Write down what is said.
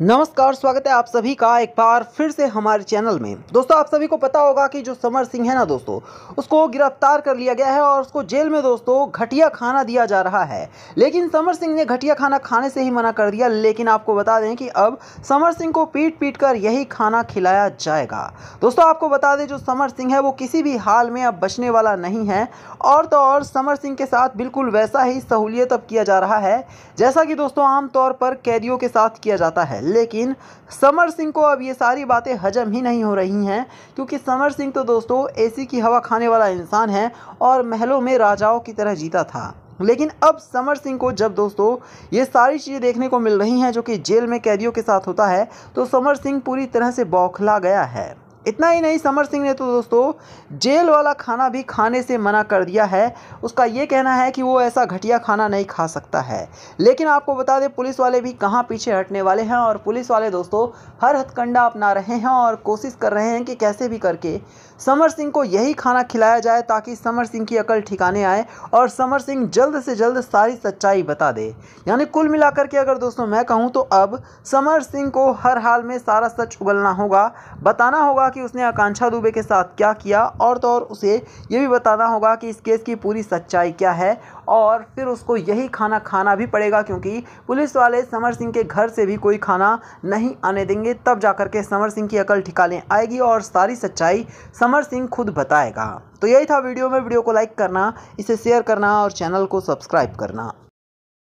नमस्कार स्वागत है आप सभी का एक बार फिर से हमारे चैनल में दोस्तों आप सभी को पता होगा कि जो समर सिंह है ना दोस्तों उसको गिरफ्तार कर लिया गया है और उसको जेल में दोस्तों घटिया खाना दिया जा रहा है लेकिन समर सिंह ने घटिया खाना खाने से ही मना कर दिया लेकिन आपको बता दें कि अब समर सिंह को पीट पीट कर यही खाना खिलाया जाएगा दोस्तों आपको बता दें जो समर सिंह है वो किसी भी हाल में अब बचने वाला नहीं है और तो और समर सिंह के साथ बिल्कुल वैसा ही सहूलियत अब किया जा रहा है जैसा कि दोस्तों आमतौर पर कैदियों के साथ किया जाता है लेकिन समर सिंह को अब ये सारी बातें हजम ही नहीं हो रही हैं क्योंकि समर सिंह तो दोस्तों एसी की हवा खाने वाला इंसान है और महलों में राजाओं की तरह जीता था लेकिन अब समर सिंह को जब दोस्तों ये सारी चीज़ें देखने को मिल रही हैं जो कि जेल में कैदियों के साथ होता है तो समर सिंह पूरी तरह से बौखला गया है इतना ही नहीं समर सिंह ने तो दोस्तों जेल वाला खाना भी खाने से मना कर दिया है उसका ये कहना है कि वो ऐसा घटिया खाना नहीं खा सकता है लेकिन आपको बता दें पुलिस वाले भी कहाँ पीछे हटने वाले हैं और पुलिस वाले दोस्तों हर हथकंडा अपना रहे हैं और कोशिश कर रहे हैं कि कैसे भी करके समर सिंह को यही खाना खिलाया जाए ताकि समर सिंह की अकल ठिकाने आए और समर सिंह जल्द से जल्द सारी सच्चाई बता दे यानी कुल मिलाकर के अगर दोस्तों मैं कहूँ तो अब समर सिंह को हर हाल में सारा सच उगलना होगा बताना होगा कि कि उसने आकांक्षा दुबे के साथ क्या किया और तो और उसे ये भी बताना होगा कि इस केस की पूरी सच्चाई क्या है और फिर उसको यही खाना खाना भी पड़ेगा क्योंकि पुलिस वाले समर सिंह के घर से भी कोई खाना नहीं आने देंगे तब जा के समर सिंह की अकल ठिकाने आएगी और सारी सच्चाई समर सिंह खुद बताएगा तो यही था वीडियो में वीडियो को लाइक करना इसे शेयर करना और चैनल को सब्सक्राइब करना